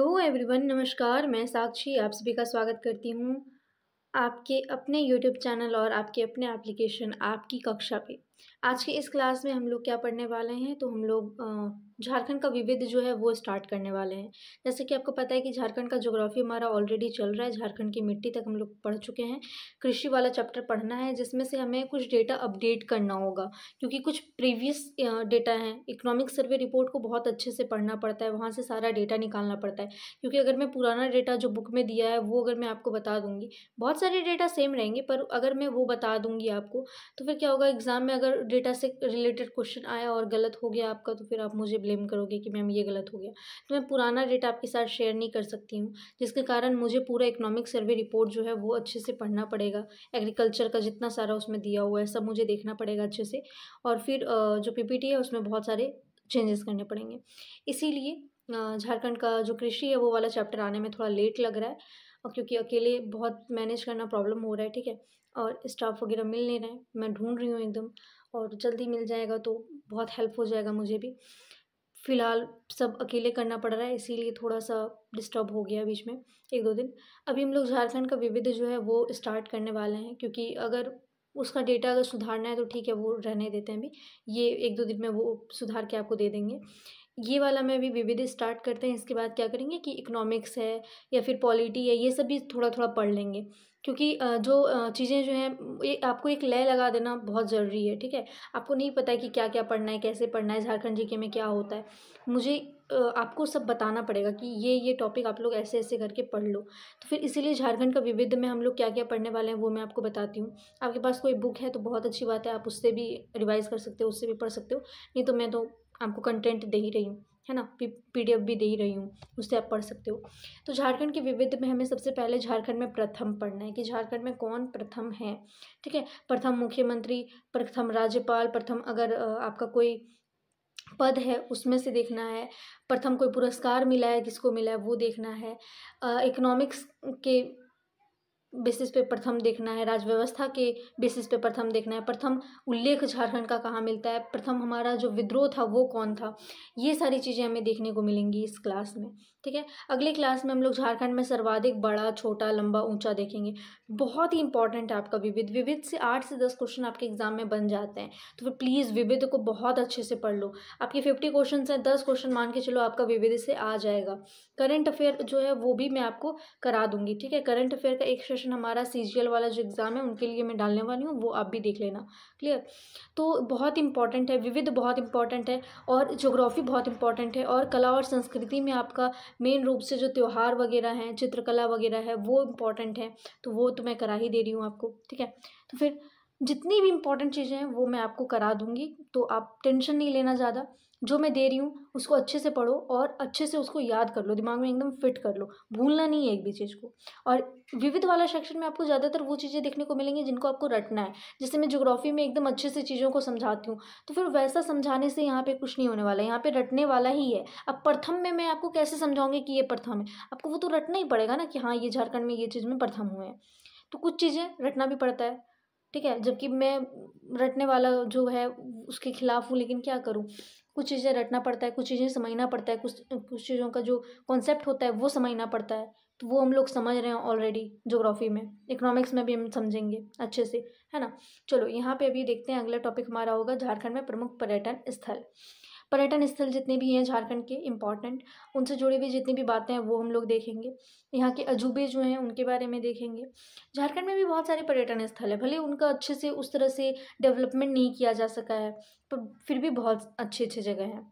hello everyone नमस्कार मैं साक्षी आप सभी का स्वागत करती हूँ आपके अपने यूट्यूब चैनल और आपके अपने एप्लीकेशन आपकी कक्षा पे आज के इस क्लास में हम लोग क्या पढ़ने वाले हैं तो हम लोग झारखंड का विविध जो है वो स्टार्ट करने वाले हैं जैसे कि आपको पता है कि झारखंड का जोग्राफी हमारा ऑलरेडी चल रहा है झारखंड की मिट्टी तक हम लोग पढ़ चुके हैं कृषि वाला चैप्टर पढ़ना है जिसमें से हमें कुछ डेटा अपडेट करना होगा क्योंकि कुछ प्रीवियस डेटा है इकोनॉमिक सर्वे रिपोर्ट को बहुत अच्छे से पढ़ना पड़ता है वहाँ से सारा डेटा निकालना पड़ता है क्योंकि अगर मैं पुराना डेटा जो बुक में दिया है वो अगर मैं आपको बता दूँगी बहुत सारे डेटा सेम रहेंगे पर अगर मैं वो बता दूँगी आपको तो फिर क्या होगा एग्ज़ाम में अगर डेटा से रिलेटेड क्वेश्चन आया और गलत हो गया आपका तो फिर आप मुझे ब्लेम करोगे कि मैम ये गलत हो गया तो मैं पुराना डेटा आपके साथ शेयर नहीं कर सकती हूँ जिसके कारण मुझे पूरा इकोनॉमिक सर्वे रिपोर्ट जो है वो अच्छे से पढ़ना पड़ेगा एग्रीकल्चर का जितना सारा उसमें दिया हुआ है सब मुझे देखना पड़ेगा अच्छे से और फिर जो पी है उसमें बहुत सारे चेंजेस करने पड़ेंगे इसीलिए झारखंड का जो कृषि है वो वाला चैप्टर आने में थोड़ा लेट लग रहा है और क्योंकि अकेले बहुत मैनेज करना प्रॉब्लम हो रहा है ठीक है और स्टाफ वगैरह मिल नहीं रहे हैं मैं ढूंढ रही हूँ एकदम और जल्दी मिल जाएगा तो बहुत हेल्प हो जाएगा मुझे भी फ़िलहाल सब अकेले करना पड़ रहा है इसीलिए थोड़ा सा डिस्टर्ब हो गया बीच में एक दो दिन अभी हम लोग झारखंड का विविध जो है वो स्टार्ट करने वाले हैं क्योंकि अगर उसका डेटा अगर सुधारना है तो ठीक है वो रहने देते हैं अभी ये एक दो दिन में वो सुधार के आपको दे देंगे ये वाला मैं अभी विविध स्टार्ट करते हैं इसके बाद क्या करेंगे कि इकोनॉमिक्स है या फिर पॉलिटी है ये सब भी थोड़ा थोड़ा पढ़ लेंगे क्योंकि जो चीज़ें जो हैं ये आपको एक लय लगा देना बहुत ज़रूरी है ठीक है आपको नहीं पता है कि क्या क्या पढ़ना है कैसे पढ़ना है झारखंड जी के में क्या होता है मुझे आपको सब बताना पड़ेगा कि ये ये टॉपिक आप लोग ऐसे ऐसे करके पढ़ लो तो फिर इसीलिए झारखंड का विविध में हम लोग क्या क्या पढ़ने वाले हैं वो मैं आपको बताती हूँ आपके पास कोई बुक है तो बहुत अच्छी बात है आप उससे भी रिवाइज़ कर सकते हो उससे भी पढ़ सकते हो नहीं तो मैं तो आपको कंटेंट दे ही रही हूँ है ना पी एफ भी दे ही रही हूँ उससे आप पढ़ सकते हो तो झारखंड के विविध में हमें सबसे पहले झारखंड में प्रथम पढ़ना है कि झारखंड में कौन प्रथम है ठीक है प्रथम मुख्यमंत्री प्रथम राज्यपाल प्रथम अगर आपका कोई पद है उसमें से देखना है प्रथम कोई पुरस्कार मिला है किसको मिला है वो देखना है इकोनॉमिक्स के बेसिस पे प्रथम देखना है राज्य व्यवस्था के बेसिस पे प्रथम देखना है प्रथम उल्लेख झारखंड का कहाँ मिलता है प्रथम हमारा जो विद्रोह था वो कौन था ये सारी चीज़ें हमें देखने को मिलेंगी इस क्लास में ठीक है अगली क्लास में हम लोग झारखंड में सर्वाधिक बड़ा छोटा लंबा ऊंचा देखेंगे बहुत ही इंपॉर्टेंट है आपका विविध विविध से आठ से दस क्वेश्चन आपके एग्जाम में बन जाते हैं तो फिर प्लीज़ विविध को बहुत अच्छे से पढ़ लो आपके फिफ्टी क्वेश्चन हैं दस क्वेश्चन मान के चलो आपका विविध से आ जाएगा करंट अफेयर जो है वो भी मैं आपको करा दूंगी ठीक है करंट अफेयर का एक सेशन हमारा सी वाला जो एग्ज़ाम है उनके लिए मैं डालने वाली हूँ वो आप भी देख लेना क्लियर तो बहुत इंपॉर्टेंट है विविध बहुत इंपॉर्टेंट है और जोग्राफी बहुत इंपॉर्टेंट है और कला और संस्कृति में आपका मेन रूप से जो त्यौहार वगैरह हैं चित्रकला वगैरह है वो इम्पॉर्टेंट है तो वो तो मैं करा ही दे रही हूँ आपको ठीक है तो फिर जितनी भी इम्पॉर्टेंट चीज़ें हैं वो मैं आपको करा दूँगी तो आप टेंशन नहीं लेना ज़्यादा जो मैं दे रही हूँ उसको अच्छे से पढ़ो और अच्छे से उसको याद कर लो दिमाग में एकदम फिट कर लो भूलना नहीं है एक भी चीज़ को और विविध वाला सेक्शन में आपको ज़्यादातर वो चीज़ें देखने को मिलेंगी जिनको आपको रटना है जैसे मैं जोग्राफी में एकदम अच्छे से चीज़ों को समझाती हूँ तो फिर वैसा समझाने से यहाँ पर कुछ नहीं होने वाला है यहाँ पर रटने वाला ही है अब प्रथम में मैं आपको कैसे समझाऊँगी कि ये प्रथम है आपको वो तो रटना ही पड़ेगा ना कि हाँ ये झारखंड में ये चीज़ में प्रथम हुए हैं तो कुछ चीज़ें रटना भी पड़ता है ठीक है जबकि मैं रटने वाला जो है उसके खिलाफ हूँ लेकिन क्या करूँ कुछ चीज़ें रटना पड़ता है कुछ चीज़ें समझना पड़ता है कुछ कुछ चीज़ों का जो कॉन्सेप्ट होता है वो समझना पड़ता है तो वो हम लोग समझ रहे हैं ऑलरेडी जोग्राफी में इकोनॉमिक्स में भी हम समझेंगे अच्छे से है ना चलो यहाँ पे अभी देखते हैं अगला टॉपिक हमारा होगा झारखंड में प्रमुख पर्यटन स्थल पर्यटन स्थल जितने भी हैं झारखंड के इम्पॉर्टेंट उनसे जुड़ी हुई जितनी भी बातें हैं वो हम लोग देखेंगे यहाँ के अजूबे जो हैं उनके बारे में देखेंगे झारखंड में भी बहुत सारे पर्यटन स्थल हैं भले उनका अच्छे से उस तरह से डेवलपमेंट नहीं किया जा सका है पर फिर भी बहुत अच्छी अच्छी जगह हैं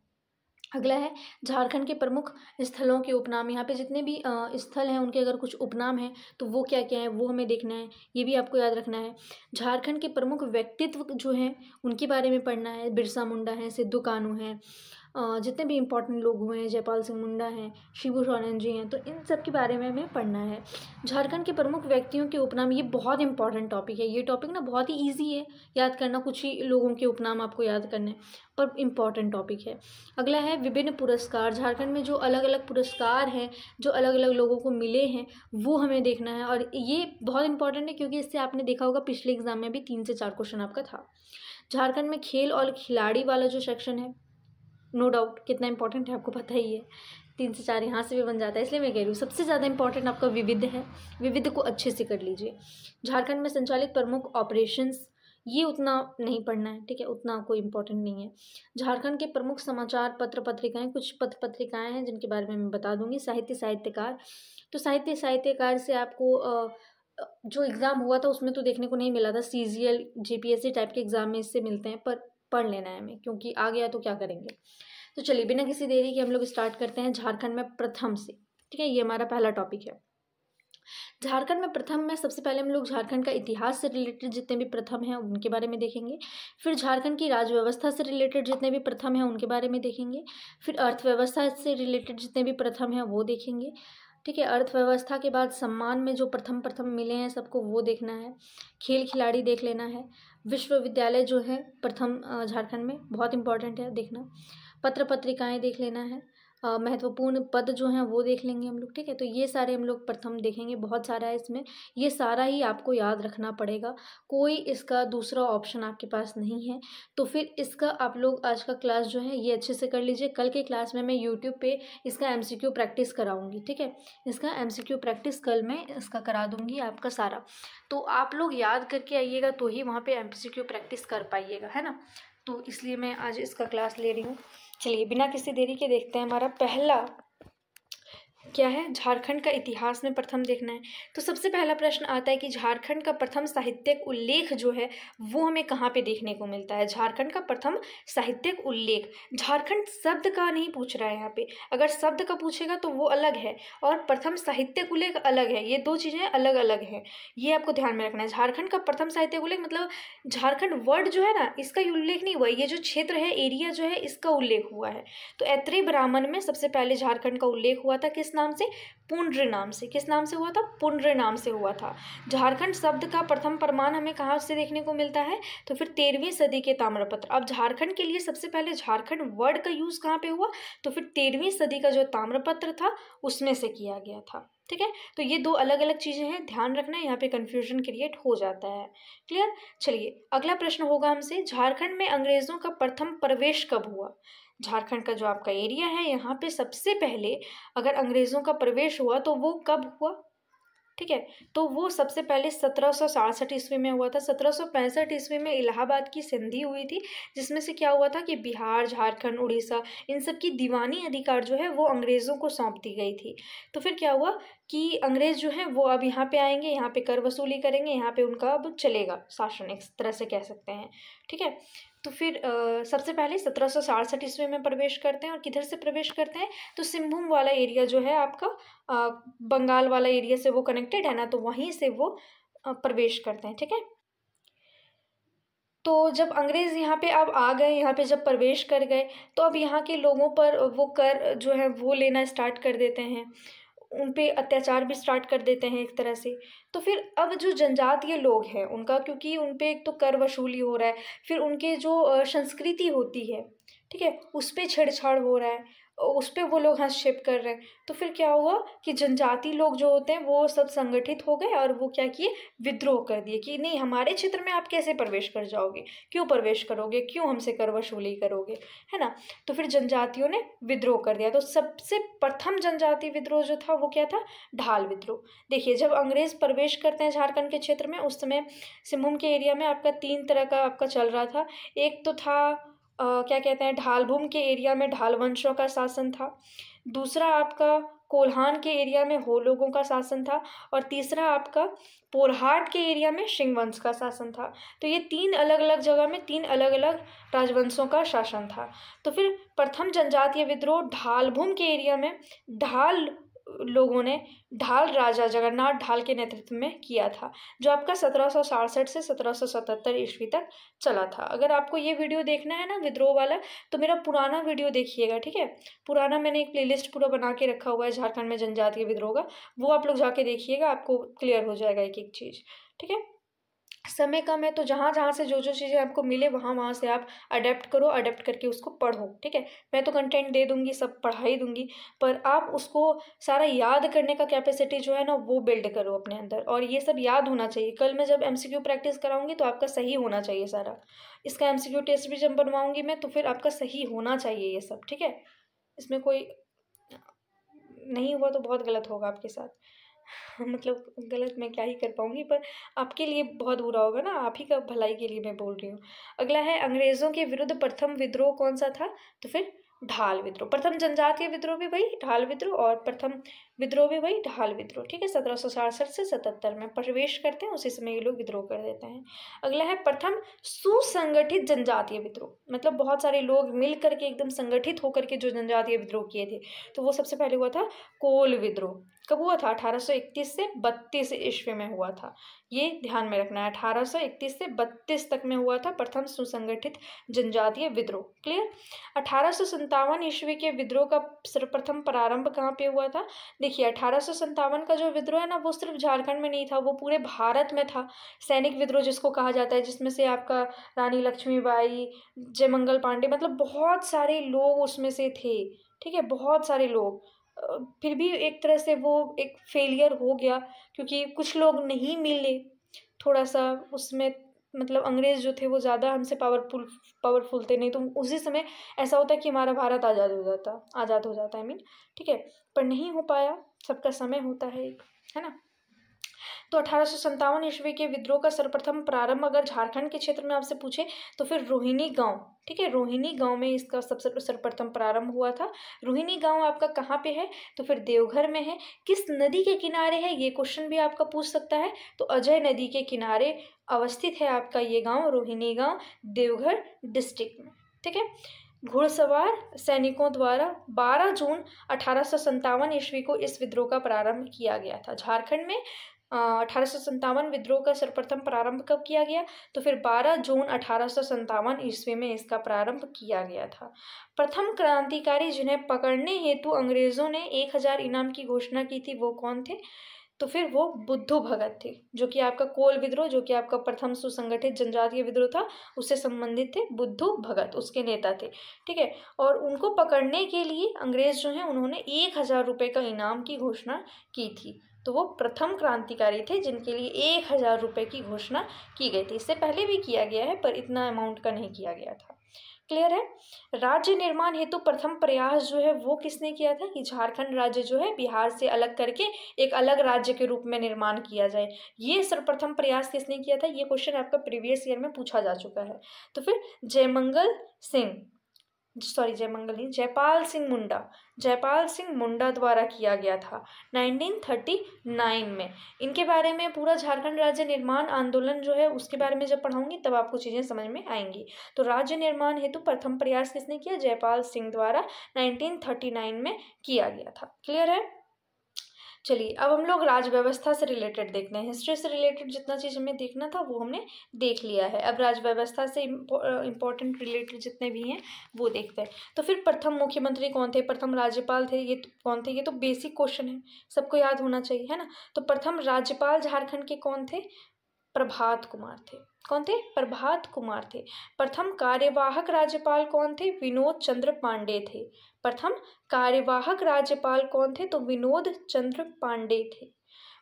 अगला है झारखंड के प्रमुख स्थलों के उपनाम यहाँ पे जितने भी स्थल हैं उनके अगर कुछ उपनाम हैं तो वो क्या क्या है वो हमें देखना है ये भी आपको याद रखना है झारखंड के प्रमुख व्यक्तित्व जो हैं उनके बारे में पढ़ना है बिरसा मुंडा है सिद्धू कानू हैं जितने भी इम्पोर्टेंट लोग हुए हैं जयपाल सिंह मुंडा हैं शिबू सोरेन जी हैं तो इन सब के बारे में हमें पढ़ना है झारखंड के प्रमुख व्यक्तियों के उपनाम ये बहुत इंपॉर्टेंट टॉपिक है ये टॉपिक ना बहुत ही ईजी है याद करना कुछ ही लोगों के उपनाम आपको याद करने पर इम्पॉर्टेंट टॉपिक है अगला है विभिन्न पुरस्कार झारखंड में जो अलग अलग पुरस्कार हैं जो अलग अलग लोगों को मिले हैं वो हमें देखना है और ये बहुत इंपॉर्टेंट है क्योंकि इससे आपने देखा होगा पिछले एग्जाम में भी तीन से चार क्वेश्चन आपका था झारखंड में खेल और खिलाड़ी वाला जो सेक्शन है नो डाउट कितना इंपॉर्टेंट है आपको पता ही है तीन से चार यहाँ से भी बन जाता है इसलिए मैं कह रही हूँ सबसे ज़्यादा इंपॉर्टेंट आपका विविध है विविध को अच्छे से कर लीजिए झारखंड में संचालित प्रमुख ऑपरेशंस ये उतना नहीं पढ़ना है ठीक है उतना कोई इम्पोर्टेंट नहीं है झारखंड के प्रमुख समाचार पत्र पत्रिकाएं कुछ पत्र पत्रिकाएं हैं जिनके बारे में मैं बता दूंगी साहित्य साहित्यकार तो साहित्य साहित्यकार से आपको जो एग्ज़ाम हुआ था उसमें तो देखने को नहीं मिला था C G L P S C type के एग्ज़ाम में इससे मिलते हैं पर पढ़ लेना है हमें क्योंकि आ गया तो क्या करेंगे तो चलिए बिना किसी देरी के हम लोग स्टार्ट करते हैं झारखंड में प्रथम से ठीक है ये हमारा पहला टॉपिक है झारखंड में प्रथम में सबसे पहले हम लोग झारखंड का इतिहास से रिलेटेड जितने भी प्रथम हैं उनके बारे में देखेंगे फिर झारखंड की राजव्यवस्था से रिलेटेड जितने भी प्रथम हैं उनके बारे में देखेंगे फिर अर्थव्यवस्था से रिलेटेड जितने भी प्रथम हैं वो देखेंगे ठीक है अर्थव्यवस्था के बाद सम्मान में जो प्रथम प्रथम मिले हैं सबको वो देखना है खेल खिलाड़ी देख लेना है विश्वविद्यालय जो है प्रथम झारखंड में बहुत इंपॉर्टेंट है देखना पत्र पत्रिकाएँ देख लेना है महत्वपूर्ण पद जो हैं वो देख लेंगे हम लोग ठीक है तो ये सारे हम लोग प्रथम देखेंगे बहुत सारा है इसमें ये सारा ही आपको याद रखना पड़ेगा कोई इसका दूसरा ऑप्शन आपके पास नहीं है तो फिर इसका आप लोग आज का क्लास जो है ये अच्छे से कर लीजिए कल के क्लास में मैं यूट्यूब पर इसका एम प्रैक्टिस कराऊँगी ठीक है इसका एम प्रैक्टिस कल मैं इसका करा दूँगी आपका सारा तो आप लोग याद करके आइएगा तो ही वहाँ पर एम प्रैक्टिस कर पाइएगा है ना तो इसलिए मैं आज इसका क्लास ले रही हूँ चलिए बिना किसी देरी के देखते हैं हमारा पहला क्या है झारखंड का इतिहास में प्रथम देखना है तो सबसे पहला प्रश्न आता है कि झारखंड का प्रथम साहित्यिक उल्लेख जो है वो हमें कहाँ पे देखने को मिलता है झारखंड का प्रथम साहित्यिक उल्लेख झारखंड शब्द का नहीं पूछ रहा है यहाँ पे अगर शब्द का पूछेगा तो वो अलग है और प्रथम साहित्यिक उल्लेख अलग है ये दो चीज़ें अलग अलग हैं ये आपको ध्यान में रखना है झारखंड का प्रथम साहित्यिक उल्लेख मतलब झारखंड वर्ड जो है ना इसका उल्लेख नहीं हुआ ये जो क्षेत्र है एरिया जो है इसका उल्लेख हुआ है तो ऐत्रेय ब्राह्मण में सबसे पहले झारखंड का उल्लेख हुआ था किस नाम से पुण्र नाम से किस नाम से हुआ था पुण्र नाम से हुआ था झारखंड शब्द का प्रथम प्रमाण हमें कहाँ से देखने को मिलता है तो फिर तेरहवीं सदी के ताम्रपत्र अब झारखंड के लिए सबसे पहले झारखंड वर्ड का यूज़ कहाँ पे हुआ तो फिर तेरहवीं सदी का जो ताम्रपत्र था उसमें से किया गया था ठीक है तो ये दो अलग अलग चीज़ें हैं ध्यान रखना यहाँ पे कन्फ्यूजन क्रिएट हो जाता है क्लियर चलिए अगला प्रश्न होगा हमसे झारखंड में अंग्रेज़ों का प्रथम प्रवेश कब हुआ झारखंड का जो आपका एरिया है यहाँ पे सबसे पहले अगर अंग्रेज़ों का प्रवेश हुआ तो वो कब हुआ ठीक है तो वो सबसे पहले सत्रह सौ सड़सठ ईस्वी में हुआ था सत्रह सौ पैंसठ ईस्वी में इलाहाबाद की संधि हुई थी जिसमें से क्या हुआ था कि बिहार झारखंड उड़ीसा इन सब की दीवानी अधिकार जो है वो अंग्रेज़ों को सौंप दी गई थी तो फिर क्या हुआ कि अंग्रेज़ जो हैं वो अब यहाँ पे आएंगे यहाँ पे कर वसूली करेंगे यहाँ पे उनका अब चलेगा शासन एक तरह से कह सकते हैं ठीक है तो फिर आ, सबसे पहले सत्रह सौ सड़सठ ईस्वी में प्रवेश करते हैं और किधर से प्रवेश करते हैं तो सिंहभूम वाला एरिया जो है आपका आ, बंगाल वाला एरिया से वो कनेक्टेड है ना तो वहीं से वो प्रवेश करते हैं ठीक है तो जब अंग्रेज़ यहाँ पे अब आ गए यहाँ पे जब प्रवेश कर गए तो अब यहाँ के लोगों पर वो कर जो है वो लेना स्टार्ट कर देते हैं उन पर अत्याचार भी स्टार्ट कर देते हैं एक तरह से तो फिर अब जो जनजातीय लोग हैं उनका क्योंकि उन पर एक तो कर वसूली हो रहा है फिर उनके जो संस्कृति होती है ठीक है उस पर छेड़छाड़ हो रहा है उस पर वो लोग हस्तक्षेप कर रहे हैं तो फिर क्या हुआ कि जनजाति लोग जो होते हैं वो सब संगठित हो गए और वो क्या किए विद्रोह कर दिए कि नहीं हमारे क्षेत्र में आप कैसे प्रवेश कर जाओगे क्यों प्रवेश करोगे क्यों हमसे कर वसूली करोगे है ना तो फिर जनजातियों ने विद्रोह कर दिया तो सबसे प्रथम जनजाति विद्रोह जो था वो क्या था ढाल विद्रोह देखिए जब अंग्रेज प्रवेश करते हैं झारखंड के क्षेत्र में उस समय सिमुम के एरिया में आपका तीन तरह का आपका चल रहा था एक तो था क्या कहते हैं ढालभूम के एरिया में ढाल वंशों का शासन था दूसरा आपका कोल्हान के एरिया में हो लोगों का शासन था और तीसरा आपका पोरहाट के एरिया में सिंह वंश का शासन था तो ये तीन अलग अलग जगह में तीन अलग अलग राजवंशों का शासन था तो फिर प्रथम जनजातीय विद्रोह ढालभूम के एरिया में ढाल लोगों ने ढाल राजा जगन्नाथ ढाल के नेतृत्व में किया था जो आपका सत्रह से सत्रह ईस्वी तक चला था अगर आपको ये वीडियो देखना है ना विद्रोह वाला तो मेरा पुराना वीडियो देखिएगा ठीक है पुराना मैंने एक प्लेलिस्ट पूरा बना के रखा हुआ है झारखंड में जनजातीय विद्रोह का वो आप लोग जाके देखिएगा आपको क्लियर हो जाएगा एक एक चीज़ ठीक है समय कम है तो जहाँ जहाँ से जो जो चीज़ें आपको मिले वहाँ वहाँ से आप अडेप्ट करो अडेप्ट करके उसको पढ़ो ठीक है मैं तो कंटेंट दे दूँगी सब पढ़ाई दूँगी पर आप उसको सारा याद करने का कैपेसिटी जो है ना वो बिल्ड करो अपने अंदर और ये सब याद होना चाहिए कल मैं जब क्यू प्रैक्टिस कराऊँगी तो आपका सही होना चाहिए सारा इसका क्यू टेस्ट भी जब बनवाऊँगी मैं तो फिर आपका सही होना चाहिए ये सब ठीक है इसमें कोई नहीं हुआ तो बहुत गलत होगा आपके साथ मतलब गलत मैं क्या ही कर पाऊँगी पर आपके लिए बहुत बुरा होगा ना आप ही का भलाई के लिए मैं बोल रही हूँ अगला है अंग्रेज़ों के विरुद्ध प्रथम विद्रोह कौन सा था तो फिर ढाल विद्रोह प्रथम जनजातीय विद्रोह भी वही ढाल विद्रोह और प्रथम विद्रोह भी वही ढाल विद्रोह ठीक है सत्रह सौ सड़सठ से सतहत्तर में प्रवेश करते हैं उसी समय ये लोग विद्रोह कर देते हैं अगला है प्रथम सुसंगठित जनजातीय विद्रोह मतलब बहुत सारे लोग मिल करके एकदम संगठित होकर के जो जनजातीय विद्रोह किए थे तो वो सबसे पहले हुआ था कोल विद्रोह कब हुआ था 1831 से 32 ईस्वी में हुआ था ये ध्यान में रखना है 1831 से 32 तक में हुआ था प्रथम सुसंगठित जनजातीय विद्रोह क्लियर अठारह ईस्वी के विद्रोह का सर्वप्रथम प्रारंभ कहाँ पे हुआ था देखिए अठारह का जो विद्रोह है ना वो सिर्फ झारखंड में नहीं था वो पूरे भारत में था सैनिक विद्रोह जिसको कहा जाता है जिसमें से आपका रानी लक्ष्मीबाई जयमंगल पांडे मतलब बहुत सारे लोग उसमें से थे ठीक है बहुत सारे लोग फिर भी एक तरह से वो एक फेलियर हो गया क्योंकि कुछ लोग नहीं मिले थोड़ा सा उसमें मतलब अंग्रेज़ जो थे वो ज़्यादा हमसे पावरफुल पावरफुल थे नहीं तो उसी समय ऐसा होता है कि हमारा भारत आज़ाद हो जाता आज़ाद हो जाता आई मीन ठीक है पर नहीं हो पाया सबका समय होता है एक है ना तो अठारह ईस्वी के विद्रोह का सर्वप्रथम प्रारंभ अगर झारखंड के क्षेत्र में आपसे पूछे तो फिर रोहिणी गांव ठीक है रोहिणी गांव में इसका सबसे सर्वप्रथम प्रारंभ हुआ था रोहिणी गांव आपका कहाँ पे है तो फिर देवघर में है किस नदी के किनारे है ये क्वेश्चन भी आपका पूछ सकता है तो अजय नदी के किनारे अवस्थित है आपका ये गाँव रोहिणी गाँव देवघर डिस्ट्रिक्ट में ठीक है घुड़सवार सैनिकों द्वारा 12 जून अठारह ईस्वी को इस विद्रोह का प्रारंभ किया गया था झारखंड में अठारह विद्रोह का सर्वप्रथम प्रारंभ कब किया गया तो फिर 12 जून अठारह ईस्वी में इसका प्रारंभ किया गया था प्रथम क्रांतिकारी जिन्हें पकड़ने हेतु अंग्रेजों ने 1000 इनाम की घोषणा की थी वो कौन थे तो फिर वो बुद्धू भगत थे जो कि आपका कोल विद्रोह जो कि आपका प्रथम सुसंगठित जनजातीय विद्रोह था उससे संबंधित थे बुद्धू भगत उसके नेता थे ठीक है और उनको पकड़ने के लिए अंग्रेज जो हैं उन्होंने एक हज़ार रुपये का इनाम की घोषणा की थी तो वो प्रथम क्रांतिकारी थे जिनके लिए एक हज़ार रुपये की घोषणा की गई थी इससे पहले भी किया गया है पर इतना अमाउंट का नहीं किया गया था क्लियर है राज्य निर्माण हेतु प्रथम प्रयास जो है वो किसने किया था कि झारखंड राज्य जो है बिहार से अलग करके एक अलग राज्य के रूप में निर्माण किया जाए ये सर्वप्रथम प्रयास किसने किया था ये क्वेश्चन आपका प्रीवियस ईयर में पूछा जा चुका है तो फिर जयमंगल सिंह सॉरी जयमंगली जयपाल सिंह मुंडा जयपाल सिंह मुंडा द्वारा किया गया था 1939 में इनके बारे में पूरा झारखंड राज्य निर्माण आंदोलन जो है उसके बारे में जब पढ़ाऊंगी तब आपको चीज़ें समझ में आएंगी तो राज्य निर्माण हेतु प्रथम प्रयास किसने किया जयपाल सिंह द्वारा 1939 में किया गया था क्लियर है चलिए अब हम लोग राज व्यवस्था से रिलेटेड देखते हैं हिस्ट्री से रिलेटेड जितना चीज़ हमें देखना था वो हमने देख लिया है अब राज व्यवस्था से इम्पोर्टेंट रिलेटेड जितने भी हैं वो देखते हैं तो फिर प्रथम मुख्यमंत्री कौन थे प्रथम राज्यपाल थे ये तो कौन थे ये तो बेसिक क्वेश्चन है सबको याद होना चाहिए है ना तो प्रथम राज्यपाल झारखंड के कौन थे प्रभात कुमार थे कौन थे प्रभात कुमार थे प्रथम कार्यवाहक राज्यपाल कौन थे विनोद चंद्र पांडे थे प्रथम कार्यवाहक राज्यपाल कौन थे तो विनोद चंद्र पांडे थे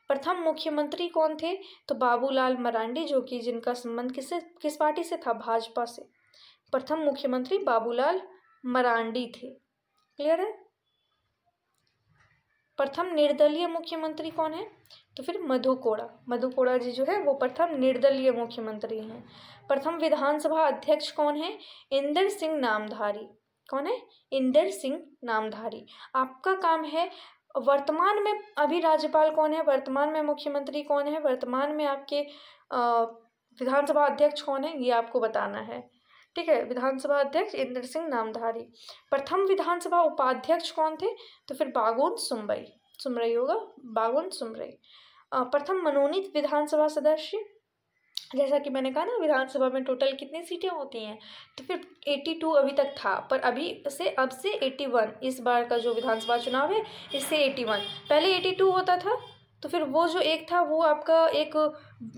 प्रथम मुख्यमंत्री कौन थे तो बाबूलाल मरांडी जो कि जिनका संबंध किस किस पार्टी से था भाजपा से प्रथम मुख्यमंत्री बाबूलाल मरांडी थे क्लियर है प्रथम निर्दलीय मुख्यमंत्री कौन है तो फिर मधु कोड़ा मधु कोड़ा जी जो है वो प्रथम निर्दलीय मुख्यमंत्री हैं प्रथम विधानसभा अध्यक्ष कौन है इंदर सिंह नामधारी कौन है इंदर सिंह नामधारी आपका काम है वर्तमान में अभी राज्यपाल कौन है वर्तमान में मुख्यमंत्री कौन है वर्तमान में आपके विधानसभा अध्यक्ष कौन है ये आपको बताना है ठीक है विधानसभा अध्यक्ष इंद्र सिंह नामधारी प्रथम विधानसभा उपाध्यक्ष कौन थे तो फिर बागुन सुमरई सुमरई होगा बागुन सुमरई प्रथम मनोनीत विधानसभा सदस्य जैसा कि मैंने कहा ना विधानसभा में टोटल कितनी सीटें होती हैं तो फिर टू अभी तक था पर अभी से अब से वन इस बार का जो विधानसभा चुनाव है इससे वन पहले टू होता था तो फिर वो जो एक था वो आपका एक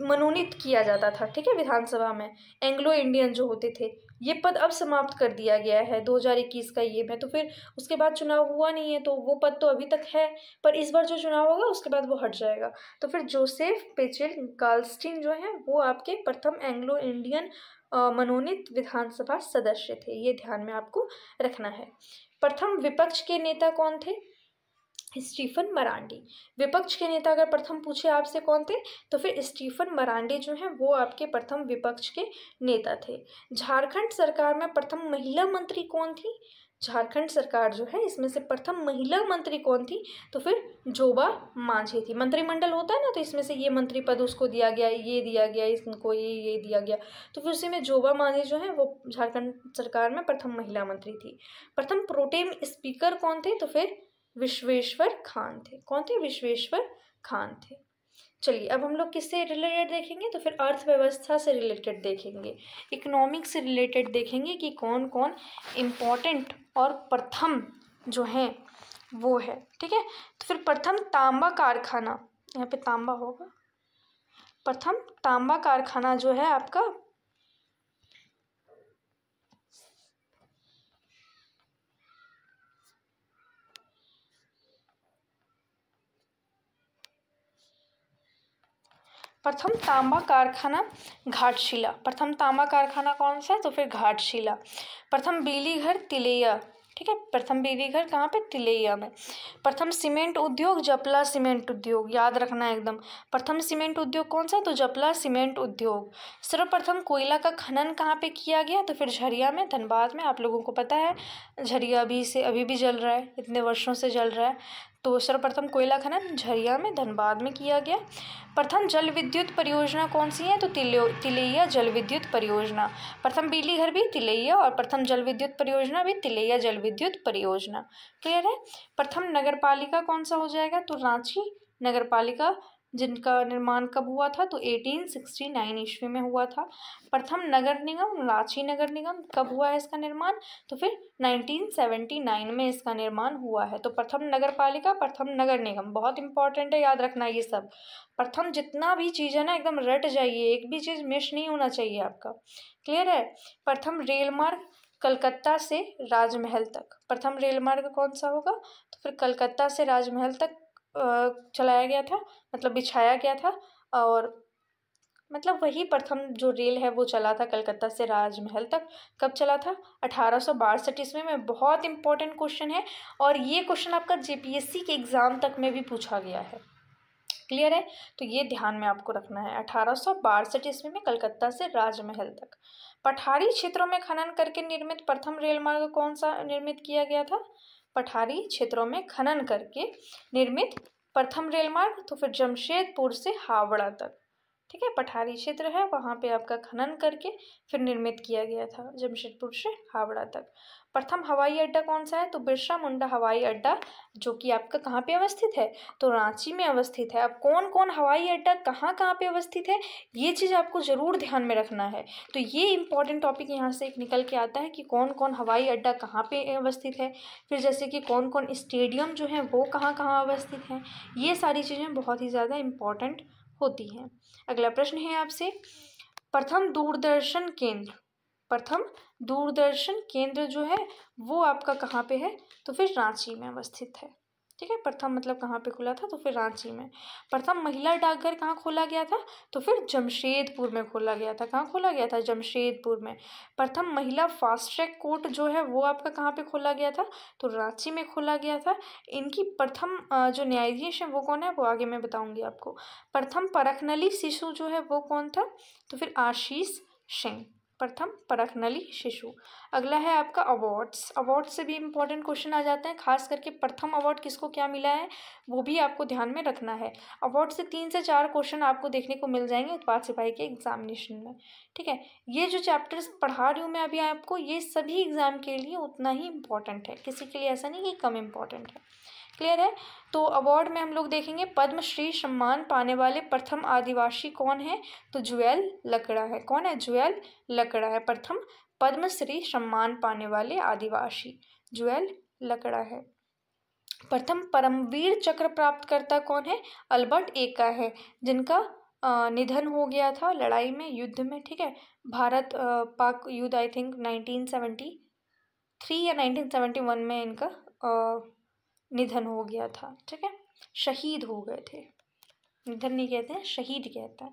मनोनीत किया जाता था ठीक है विधानसभा में एंग्लो इंडियन जो होते थे ये पद अब समाप्त कर दिया गया है 2021 का ये मैं तो फिर उसके बाद चुनाव हुआ नहीं है तो वो पद तो अभी तक है पर इस बार जो चुनाव होगा उसके बाद वो हट जाएगा तो फिर जोसेफ पेचिल गाल्स्टिन जो है वो आपके प्रथम एंग्लो इंडियन मनोनीत विधानसभा सदस्य थे ये ध्यान में आपको रखना है प्रथम विपक्ष के नेता कौन थे स्टीफन मरांडी विपक्ष के नेता अगर प्रथम पूछे आपसे कौन थे तो फिर स्टीफन मरांडी जो हैं वो आपके प्रथम विपक्ष के नेता थे झारखंड सरकार में प्रथम महिला मंत्री कौन थी झारखंड सरकार जो है इसमें से प्रथम महिला मंत्री कौन थी तो फिर जोबा मांझी थी मंत्रिमंडल होता है ना तो इसमें से ये मंत्री पद उसको दिया गया ये दिया गया इसको ये ये दिया गया तो फिर उसी में जोबा मांझे जो है वो झारखंड सरकार में प्रथम महिला मंत्री थी प्रथम प्रोटेम स्पीकर कौन थे तो फिर विश्वेश्वर खान थे कौन थे विश्वेश्वर खान थे चलिए अब हम लोग किससे रिलेटेड देखेंगे तो फिर अर्थव्यवस्था से रिलेटेड देखेंगे इकोनॉमिक से रिलेटेड देखेंगे कि कौन कौन इम्पॉर्टेंट और प्रथम जो हैं वो है ठीक है तो फिर प्रथम तांबा कारखाना यहाँ पे तांबा होगा प्रथम तांबा कारखाना जो है आपका प्रथम तांबा कारखाना घाटशिला प्रथम तांबा कारखाना कौन सा है तो फिर घाटशिला प्रथम घर तिलैया ठीक है प्रथम घर कहाँ पे तिलैया में प्रथम सीमेंट उद्योग जपला सीमेंट उद्योग याद रखना है एकदम प्रथम सीमेंट उद्योग कौन सा तो जपला सीमेंट उद्योग सर्वप्रथम कोयला का खनन कहाँ पे किया गया तो फिर झरिया में धनबाद में आप लोगों को पता है झरिया अभी से अभी भी जल रहा है इतने वर्षों से जल रहा है तो सर्वप्रथम कोयला खनन झरिया में धनबाद में किया गया प्रथम जल विद्युत परियोजना कौन सी है तो तिले तिलैया जल विद्युत परियोजना प्रथम बिजली घर भी तिलैया और प्रथम जल विद्युत परियोजना भी तिलैया जल विद्युत परियोजना क्लियर है प्रथम नगर पालिका कौन सा हो जाएगा तो रांची नगर पालिका जिनका निर्माण कब हुआ था तो 1869 ईस्वी में हुआ था प्रथम नगर निगम रांची नगर निगम कब हुआ है इसका निर्माण तो फिर 1979 में इसका निर्माण हुआ है तो प्रथम नगर पालिका प्रथम नगर निगम बहुत इंपॉर्टेंट है याद रखना ये सब प्रथम जितना भी चीज़ है ना एकदम रट जाइए एक भी चीज़ मिस नहीं होना चाहिए आपका क्लियर है प्रथम रेल मार्ग कलकत्ता से राजमहल तक प्रथम रेल मार्ग कौन सा होगा तो फिर कलकत्ता से राजमहल तक चलाया गया था मतलब बिछाया गया था और मतलब वही प्रथम जो रेल है वो चला था कलकत्ता से राजमहल तक कब चला था अठारह सौ बासठ ईस्वी में बहुत इंपॉर्टेंट क्वेश्चन है और ये क्वेश्चन आपका जेपीएससी के एग्ज़ाम तक में भी पूछा गया है क्लियर है तो ये ध्यान में आपको रखना है अठारह सौ बासठ ईस्वी में कलकत्ता से राजमहल तक पठारी क्षेत्रों में खनन करके निर्मित प्रथम रेल मार्ग कौन सा निर्मित किया गया था पठारी क्षेत्रों में खनन करके निर्मित प्रथम रेलमार्ग तो फिर जमशेदपुर से हावड़ा तक ठीक है पठारी क्षेत्र है वहाँ पे आपका खनन करके फिर निर्मित किया गया था जमशेदपुर से हावड़ा तक प्रथम हवाई अड्डा कौन सा है तो बिरसा मुंडा हवाई अड्डा जो कि आपका कहाँ पे अवस्थित है तो रांची में अवस्थित है अब कौन कौन हवाई अड्डा कहाँ कहाँ पे अवस्थित है ये चीज़ आपको ज़रूर ध्यान में रखना है तो ये इंपॉर्टेंट टॉपिक यहाँ से एक निकल के आता है कि कौन कौन हवाई अड्डा कहाँ पर अवस्थित है फिर जैसे कि कौन कौन स्टेडियम जो है वो कहाँ कहाँ अवस्थित हैं ये सारी चीज़ें बहुत ही ज़्यादा इम्पॉर्टेंट होती है अगला प्रश्न है आपसे प्रथम दूरदर्शन केंद्र प्रथम दूरदर्शन केंद्र जो है वो आपका कहाँ पे है तो फिर रांची में अवस्थित है ठीक है प्रथम मतलब कहाँ पे खुला था तो फिर रांची में प्रथम महिला डाकघर कहाँ खोला गया था तो फिर जमशेदपुर में खोला गया था कहाँ खोला गया था जमशेदपुर में प्रथम महिला फास्ट ट्रैक कोर्ट जो है वो आपका कहाँ पे खोला गया था तो रांची में खोला गया था इनकी प्रथम जो न्यायाधीश है वो कौन है वो आगे मैं बताऊँगी आपको प्रथम परखनली शिशु जो है वो कौन था तो फिर आशीष सिंह प्रथम परख नली शिशु अगला है आपका अवार्ड्स अवार्ड से भी इम्पॉर्टेंट क्वेश्चन आ जाते हैं खास करके प्रथम अवार्ड किसको क्या मिला है वो भी आपको ध्यान में रखना है अवार्ड से तीन से चार क्वेश्चन आपको देखने को मिल जाएंगे उत्पाद सिपाही के एग्जामिनेशन में ठीक है ये जो चैप्टर्स पढ़ा रही हूँ मैं अभी आपको ये सभी एग्ज़ाम के लिए उतना ही इम्पॉर्टेंट है किसी के लिए ऐसा नहीं कि कम इम्पॉर्टेंट है क्लियर है तो अवार्ड में हम लोग देखेंगे पद्मश्री सम्मान पाने वाले प्रथम आदिवासी कौन है तो ज्वेल लकड़ा है कौन है ज्वेल लकड़ा है प्रथम पद्मश्री सम्मान पाने वाले आदिवासी ज्वेल लकड़ा है प्रथम परमवीर चक्र प्राप्तकर्ता कौन है अल्बर्ट एका है जिनका निधन हो गया था लड़ाई में युद्ध में ठीक है भारत पाक युद्ध I think nineteen seventy three या नाइनटीन सेवेंटी वन में इनका निधन हो गया था ठीक है शहीद हो गए थे निधन नहीं कहते हैं शहीद कहता है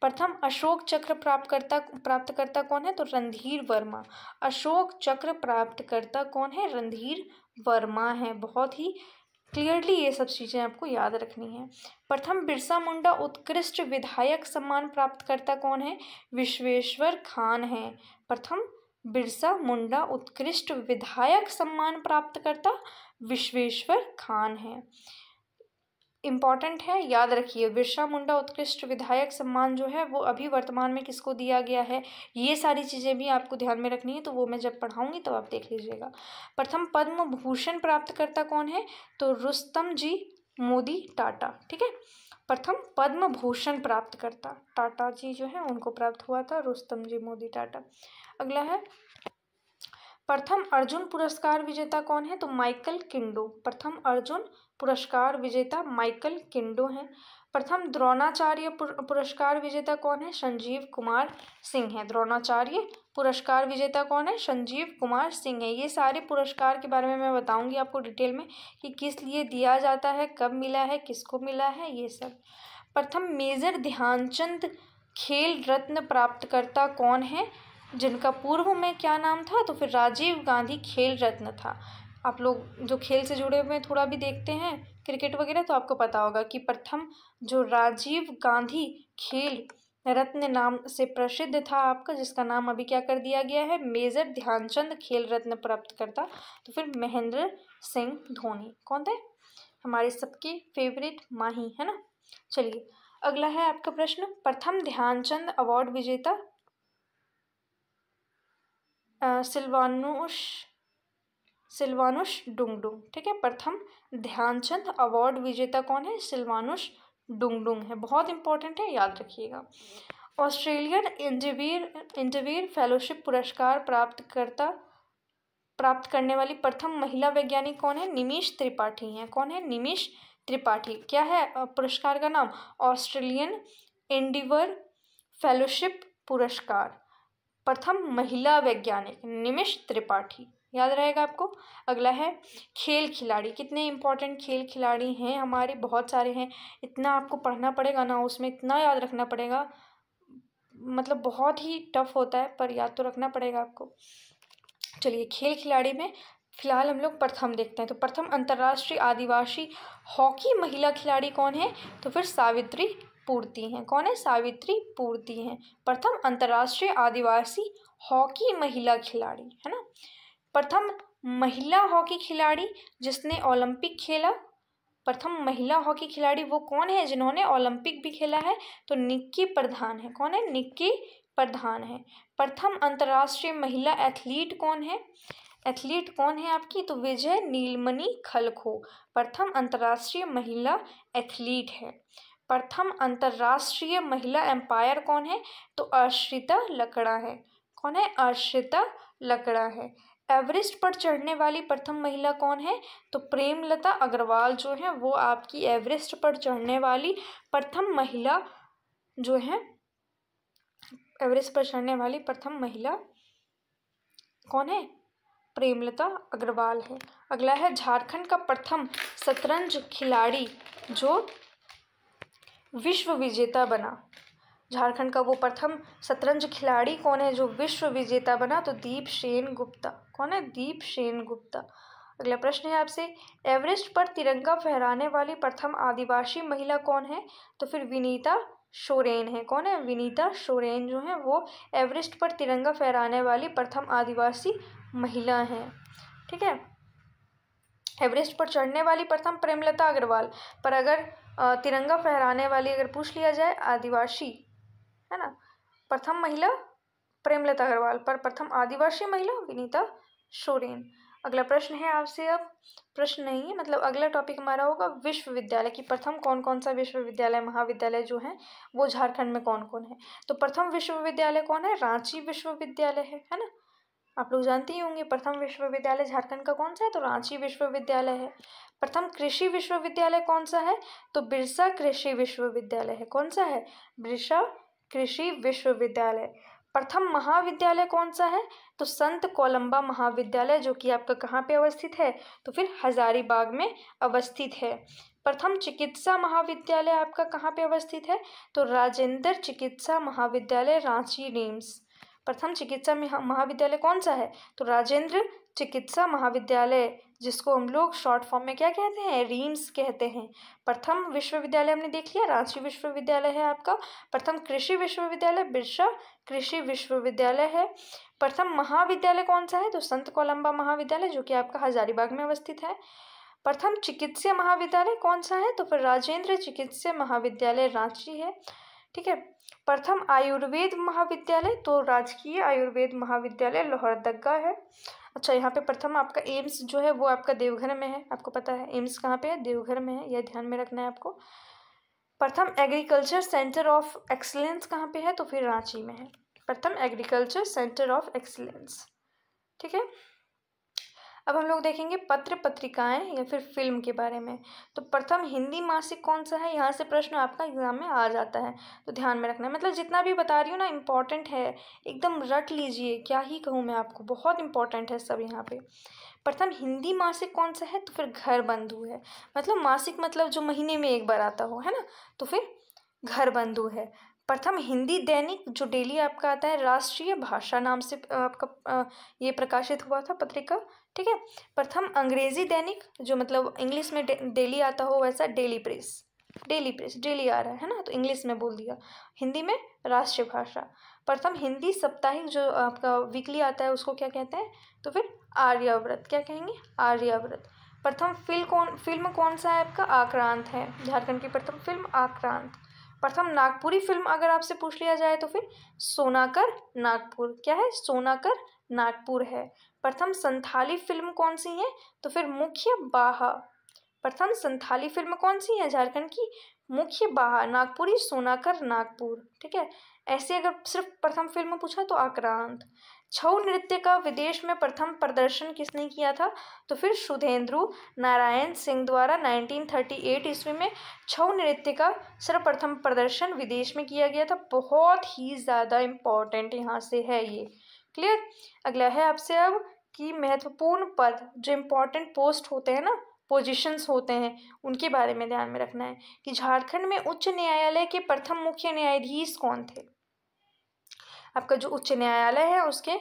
प्रथम अशोक चक्र प्राप्त करता प्राप्त करता कौन है तो रणधीर वर्मा अशोक चक्र प्राप्त करता कौन है रणधीर वर्मा है बहुत ही क्लियरली ये सब चीज़ें आपको याद रखनी है प्रथम बिरसा मुंडा उत्कृष्ट विधायक सम्मान प्राप्त करता कौन है विश्वेश्वर खान है प्रथम बिरसा मुंडा उत्कृष्ट विधायक सम्मान प्राप्त करता विश्वेश्वर खान हैं इम्पॉर्टेंट है याद रखिए बिरसा मुंडा उत्कृष्ट विधायक सम्मान जो है वो अभी वर्तमान में किसको दिया गया है ये सारी चीज़ें भी आपको ध्यान में रखनी है तो वो मैं जब पढ़ाऊँगी तो आप देख लीजिएगा प्रथम पद्म भूषण प्राप्तकर्ता कौन है तो रुस्तम जी मोदी टाटा ठीक है प्रथम पद्म भूषण प्राप्तकर्ता टाटा जी जो है उनको प्राप्त हुआ था रुस्तम जी मोदी टाटा अगला है प्रथम अर्जुन पुरस्कार विजेता कौन है तो माइकल किंडो प्रथम अर्जुन पुरस्कार विजेता माइकल किंडो हैं प्रथम द्रोणाचार्य पुरस्कार विजेता कौन है संजीव कुमार सिंह है द्रोणाचार्य पुरस्कार विजेता कौन है संजीव कुमार सिंह है ये सारे पुरस्कार के बारे में मैं बताऊंगी आपको डिटेल में कि किस लिए दिया जाता है कब मिला है किसको मिला है ये सब प्रथम मेजर ध्यानचंद खेल रत्न प्राप्तकर्ता कौन है जिनका पूर्व में क्या नाम था तो फिर राजीव गांधी खेल रत्न था आप लोग जो खेल से जुड़े हुए थोड़ा भी देखते हैं क्रिकेट वगैरह तो आपको पता होगा कि प्रथम जो राजीव गांधी खेल रत्न नाम से प्रसिद्ध था आपका जिसका नाम अभी क्या कर दिया गया है मेजर ध्यानचंद खेल रत्न प्राप्त करता तो फिर महेंद्र सिंह धोनी कौन थे हमारे सबके फेवरेट माही है ना चलिए अगला है आपका प्रश्न प्रथम ध्यानचंद अवार्ड विजेता सिल्वानुष सिल्वानुष डुंगडुंग ठीक है प्रथम ध्यानचंद अवार्ड विजेता कौन है सिल्वानुष डुंगडुंग है बहुत इंपॉर्टेंट है याद रखिएगा ऑस्ट्रेलियन इंजीवियर इंजीवियर फेलोशिप पुरस्कार प्राप्त करता प्राप्त करने वाली प्रथम महिला वैज्ञानिक कौन है निमिष त्रिपाठी हैं कौन है निमिष त्रिपाठी क्या है पुरस्कार का नाम ऑस्ट्रेलियन इंडिवर फेलोशिप पुरस्कार प्रथम महिला वैज्ञानिक निमिष त्रिपाठी याद रहेगा आपको अगला है खेल खिलाड़ी कितने इंपॉर्टेंट खेल खिलाड़ी हैं हमारे बहुत सारे हैं इतना आपको पढ़ना पड़ेगा ना उसमें इतना याद रखना पड़ेगा मतलब बहुत ही टफ होता है पर याद तो रखना पड़ेगा आपको चलिए खेल खिलाड़ी में फिलहाल हम लोग प्रथम देखते हैं तो प्रथम अंतर्राष्ट्रीय आदिवासी हॉकी महिला खिलाड़ी कौन है तो फिर सावित्री पूर्ति हैं कौन है सावित्री पूर्ति हैं प्रथम अंतर्राष्ट्रीय आदिवासी हॉकी महिला खिलाड़ी है ना प्रथम महिला हॉकी खिलाड़ी जिसने ओलंपिक खेला प्रथम महिला हॉकी खिलाड़ी वो कौन है जिन्होंने ओलंपिक भी खेला है तो निक्की प्रधान है कौन है निक्की प्रधान है प्रथम अंतर्राष्ट्रीय महिला एथलीट कौन है एथलीट कौन है आपकी तो विजय नीलमणि खलखो प्रथम अंतर्राष्ट्रीय महिला एथलीट है प्रथम अंतर्राष्ट्रीय महिला एम्पायर कौन है तो आश्रिता लकड़ा है कौन है अर्षिता लकड़ा है एवरेस्ट पर चढ़ने वाली प्रथम महिला कौन है तो प्रेमलता अग्रवाल जो है वो आपकी एवरेस्ट पर चढ़ने वाली प्रथम महिला जो है एवरेस्ट पर चढ़ने वाली प्रथम महिला कौन है प्रेमलता अग्रवाल है अगला है झारखंड का प्रथम शतरंज खिलाड़ी जो विश्व विजेता बना झारखंड का वो प्रथम शतरंज खिलाड़ी कौन है जो विश्व विजेता बना तो दीप सेन गुप्ता कौन है दीप सेन गुप्ता अगला प्रश्न है आपसे एवरेस्ट पर तिरंगा फहराने वाली प्रथम आदिवासी महिला कौन है तो फिर विनीता शोरेन है कौन है विनीता शोरेन जो है वो एवरेस्ट पर तिरंगा फहराने वाली प्रथम आदिवासी महिला हैं ठीक है एवरेस्ट पर चढ़ने वाली प्रथम प्रेमलता अग्रवाल पर अगर तिरंगा फहराने वाली अगर पूछ लिया जाए आदिवासी है ना प्रथम महिला प्रेमलता अग्रवाल पर प्रथम आदिवासी महिला विनीता सोरेन अगला प्रश्न है आपसे अब प्रश्न नहीं है मतलब अगला टॉपिक हमारा होगा विश्वविद्यालय की प्रथम कौन कौन सा विश्वविद्यालय महाविद्यालय जो है वो झारखंड में कौन कौन है तो प्रथम विश्वविद्यालय कौन है रांची विश्वविद्यालय है है ना आप लोग जानते ही होंगे प्रथम विश्वविद्यालय झारखंड का कौन सा है तो रांची विश्वविद्यालय है प्रथम कृषि विश्वविद्यालय कौन सा है तो बिरसा कृषि विश्वविद्यालय है कौन सा है बिरसा कृषि विश्वविद्यालय प्रथम महाविद्यालय कौन सा है तो संत कोलंबा महाविद्यालय जो कि आपका कहाँ पे अवस्थित है तो फिर हजारीबाग में अवस्थित है प्रथम चिकित्सा महाविद्यालय आपका कहाँ पे अवस्थित है तो राजेंद्र चिकित्सा महाविद्यालय रांची रिम्स प्रथम चिकित्सा महाविद्यालय कौन सा है तो राजेंद्र चिकित्सा महाविद्यालय जिसको हम लोग शॉर्ट फॉर्म में क्या कहते हैं रीम्स कहते हैं प्रथम विश्वविद्यालय हमने देख लिया रांची विश्वविद्यालय है आपका प्रथम कृषि विश्वविद्यालय बिरसा कृषि विश्वविद्यालय है प्रथम महाविद्यालय कौन सा है तो संत कोलंबा महाविद्यालय जो कि आपका हजारीबाग में अवस्थित है प्रथम चिकित्सा महाविद्यालय कौन सा है तो फिर राजेंद्र चिकित्सा महाविद्यालय रांची है ठीक है प्रथम आयुर्वेद महाविद्यालय तो राजकीय आयुर्वेद महाविद्यालय लोहरदगा है अच्छा यहाँ पे प्रथम आपका एम्स जो है वो आपका देवघर में है आपको पता है एम्स कहाँ पे है देवघर में है यह ध्यान में रखना है आपको प्रथम एग्रीकल्चर सेंटर ऑफ एक्सलेंस कहाँ पे है तो फिर रांची में है प्रथम एग्रीकल्चर सेंटर ऑफ एक्सलेंस ठीक है अब हम लोग देखेंगे पत्र पत्रिकाएं या फिर फिल्म के बारे में तो प्रथम हिंदी मासिक कौन सा है यहाँ से प्रश्न आपका एग्जाम में आ जाता है तो ध्यान में रखना है मतलब जितना भी बता रही हूँ ना इम्पॉर्टेंट है एकदम रट लीजिए क्या ही कहूँ मैं आपको बहुत इंपॉर्टेंट है सब यहाँ पे प्रथम हिंदी मासिक कौन सा है तो फिर घर बंधु है मतलब मासिक मतलब जो महीने में एक बार आता हो है ना तो फिर घर बंधु है प्रथम हिंदी दैनिक जो डेली आपका आता है राष्ट्रीय भाषा नाम से आपका ये प्रकाशित हुआ था पत्रिका ठीक है प्रथम अंग्रेजी दैनिक जो मतलब इंग्लिश में डेली आता हो वैसा daily press daily press daily आ रहा है ना तो इंग्लिश में बोल दिया हिंदी में राष्ट्रीय भाषा प्रथम हिंदी साप्ताहिक जो आपका वीकली आता है उसको क्या कहते हैं तो फिर आर्याव्रत क्या कहेंगे आर्याव्रत प्रथम फिल्म कौन फिल्म कौन सा है आपका आक्रांत है झारखंड की प्रथम फिल्म आक्रांत प्रथम नागपुरी फिल्म अगर आपसे पूछ लिया जाए तो फिर सोनाकर नागपुर क्या है सोनाकर नागपुर है प्रथम संथाली फिल्म कौन सी है तो फिर मुख्य बाहा प्रथम संथाली फिल्म कौन सी है झारखंड की मुख्य बाहा नागपुरी सोनाकर नागपुर ठीक है ऐसे अगर सिर्फ प्रथम फिल्म पूछा तो आक्रांत छऊ नृत्य का विदेश में प्रथम प्रदर्शन किसने किया था तो फिर सुधेंद्रु नारायण सिंह द्वारा 1938 ईस्वी में छऊ नृत्य का सर्वप्रथम प्रदर्शन विदेश में किया गया था बहुत ही ज़्यादा इम्पॉर्टेंट यहाँ से है ये क्लियर अगला है आपसे अब की महत्वपूर्ण पद जो इम्पोर्टेंट पोस्ट होते हैं ना पोजीशंस होते हैं उनके बारे में ध्यान में रखना है कि झारखंड में उच्च न्यायालय के प्रथम मुख्य न्यायाधीश कौन थे आपका जो उच्च न्यायालय है उसके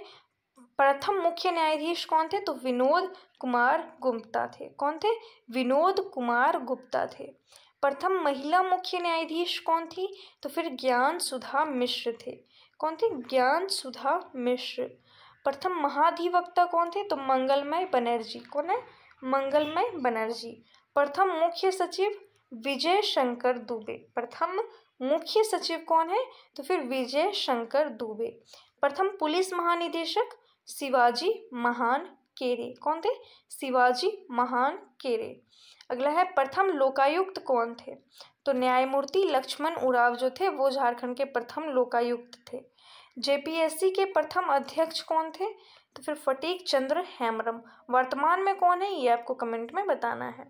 प्रथम मुख्य न्यायाधीश कौन थे तो विनोद कुमार गुप्ता थे कौन थे विनोद कुमार गुप्ता थे प्रथम महिला मुख्य न्यायाधीश कौन थी तो फिर ज्ञान सुधा मिश्र थे कौन थी ज्ञान सुधा मिश्र प्रथम महाधिवक्ता कौन थे तो मंगलमय बनर्जी कौन है मंगलमय बनर्जी प्रथम मुख्य सचिव विजय शंकर दुबे प्रथम मुख्य सचिव कौन है तो फिर विजय शंकर दुबे प्रथम पुलिस महानिदेशक शिवाजी महान केरे कौन थे शिवाजी महान केरे अगला है प्रथम लोकायुक्त कौन थे तो न्यायमूर्ति लक्ष्मण उराव जो थे वो झारखंड के प्रथम लोकायुक्त थे जेपीएससी के प्रथम अध्यक्ष कौन थे तो फिर फटीक चंद्र हेमरम वर्तमान में कौन है ये आपको कमेंट में बताना है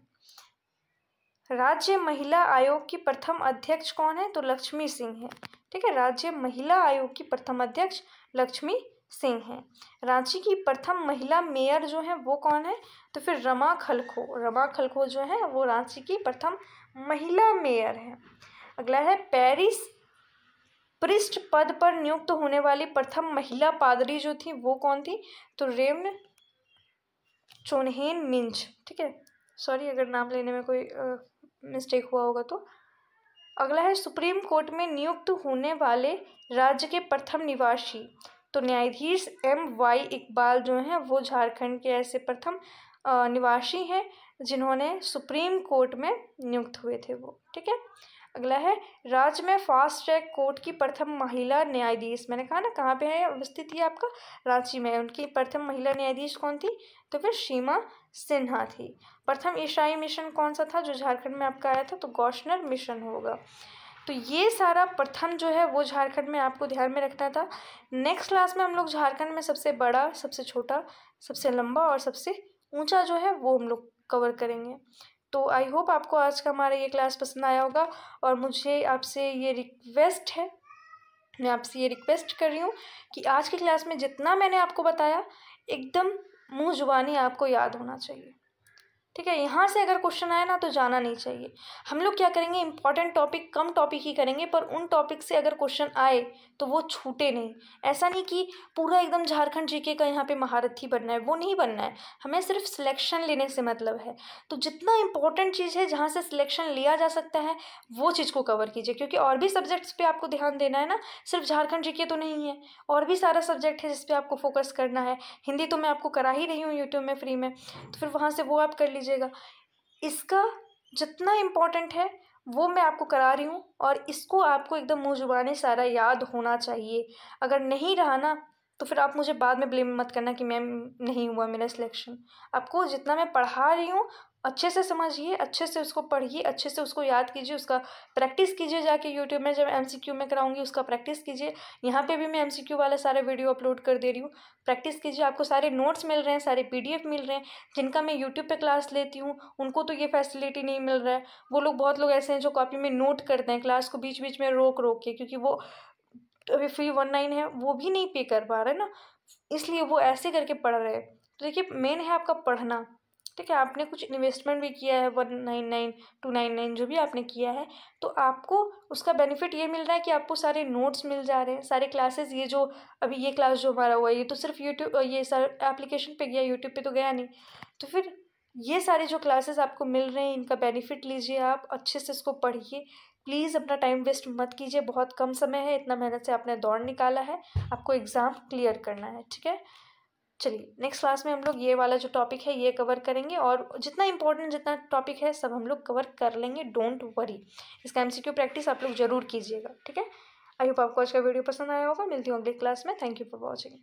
राज्य महिला आयोग की प्रथम अध्यक्ष कौन है तो लक्ष्मी सिंह है ठीक है राज्य महिला आयोग की प्रथम अध्यक्ष लक्ष्मी सिंह है रांची की प्रथम महिला मेयर जो है वो कौन है तो फिर रमा खलखो रमा खलखो जो है वो रांची की प्रथम महिला मेयर है अगला है पेरिस पृष्ठ पद पर नियुक्त होने वाली प्रथम महिला पादरी जो थी वो कौन थी तो रेमन चोनहेन मिंच ठीक है सॉरी अगर नाम लेने में कोई मिस्टेक हुआ होगा तो अगला है सुप्रीम कोर्ट में नियुक्त होने वाले राज्य के प्रथम निवासी तो न्यायाधीश एम वाई इकबाल जो हैं वो झारखंड के ऐसे प्रथम निवासी हैं जिन्होंने सुप्रीम कोर्ट में नियुक्त हुए थे वो ठीक है अगला है राज्य में फास्ट ट्रैक कोर्ट की प्रथम महिला न्यायाधीश मैंने कहा ना कहाँ पे है अवस्थित है आपका रांची में उनकी प्रथम महिला न्यायाधीश कौन थी तो फिर सीमा सिन्हा थी प्रथम ईसाई मिशन कौन सा था जो झारखंड में आपका आया था तो गौशनर मिशन होगा तो ये सारा प्रथम जो है वो झारखंड में आपको ध्यान में रखना था नेक्स्ट क्लास में हम लोग झारखंड में सबसे बड़ा सबसे छोटा सबसे लंबा और सबसे ऊंचा जो है वो हम लोग कवर करेंगे तो आई होप आपको आज का हमारा ये क्लास पसंद आया होगा और मुझे आपसे ये रिक्वेस्ट है मैं आपसे ये रिक्वेस्ट कर रही हूँ कि आज की क्लास में जितना मैंने आपको बताया एकदम मुँह जुबानी आपको याद होना चाहिए ठीक है यहाँ से अगर क्वेश्चन आए ना तो जाना नहीं चाहिए हम लोग क्या करेंगे इंपॉर्टेंट टॉपिक कम टॉपिक ही करेंगे पर उन टॉपिक से अगर क्वेश्चन आए तो वो छूटे नहीं ऐसा नहीं कि पूरा एकदम झारखंड जीके का यहाँ पे महारथी बनना है वो नहीं बनना है हमें सिर्फ सिलेक्शन लेने से मतलब है तो जितना इंपॉर्टेंट चीज़ है जहाँ से सिलेक्शन लिया जा सकता है वो चीज़ को कवर कीजिए क्योंकि और भी सब्जेक्ट्स पर आपको ध्यान देना है ना सिर्फ झारखंड जी तो नहीं है और भी सारा सब्जेक्ट है जिसपे आपको फोकस करना है हिंदी तो मैं आपको करा ही रही हूँ यूट्यूब में फ्री में तो फिर वहाँ से वो आप कर लीजिए लीजिएगा इसका जितना इम्पोर्टेंट है वो मैं आपको करा रही हूँ और इसको आपको एकदम मुँह जुबानी सारा याद होना चाहिए अगर नहीं रहा ना तो फिर आप मुझे बाद में ब्लेम मत करना कि मैम नहीं हुआ मेरा सिलेक्शन आपको जितना मैं पढ़ा रही हूँ अच्छे से समझिए अच्छे से उसको पढ़िए अच्छे से उसको याद कीजिए उसका प्रैक्टिस कीजिए जाके यूट्यूब में जब एम में कराऊंगी उसका प्रैक्टिस कीजिए यहाँ पे भी मैं क्यू वाले सारे वीडियो अपलोड कर दे रही हूँ प्रैक्टिस कीजिए आपको सारे नोट्स मिल रहे हैं सारे पी मिल रहे हैं जिनका मैं यूट्यूब पर क्लास लेती हूँ उनको तो ये फैसिलिटी नहीं मिल रहा है वो लोग बहुत लोग ऐसे हैं जो कॉपी में नोट करते हैं क्लास को बीच बीच में रोक रोक के क्योंकि वो अभी फ्री वन नाइन है वो भी नहीं पे कर पा रहे ना इसलिए वो ऐसे करके पढ़ रहे हैं तो देखिए मेन है आपका पढ़ना ठीक है आपने कुछ इन्वेस्टमेंट भी किया है one nine nine two nine nine जो भी आपने किया है तो आपको उसका बेनिफिट ये मिल रहा है कि आपको सारे नोट्स मिल जा रहे हैं सारे क्लासेस ये जो अभी ये क्लास जो हमारा हुआ ये तो सिर्फ यूट्यूब ये सर एप्लीकेशन पे गया यूट्यूब पे तो गया नहीं तो फिर ये सारे जो क्लासेस आपको मिल रहे हैं इनका बेनिफिट लीजिए आप अच्छे से इसको पढ़िए प्लीज़ अपना टाइम वेस्ट मत कीजिए बहुत कम समय है इतना मेहनत से आपने दौड़ निकाला है आपको एग्ज़ाम क्लियर करना है ठीक है चलिए नेक्स्ट क्लास में हम लोग ये वाला जो टॉपिक है ये कवर करेंगे और जितना इंपॉर्टेंट जितना टॉपिक है सब हम लोग कवर कर लेंगे डोंट वरी इसका एमसीक्यू प्रैक्टिस आप लोग जरूर कीजिएगा ठीक है आई होप आपको आज का वीडियो पसंद आया होगा मिलती हूँ अगली क्लास में थैंक यू फॉर वॉचिंग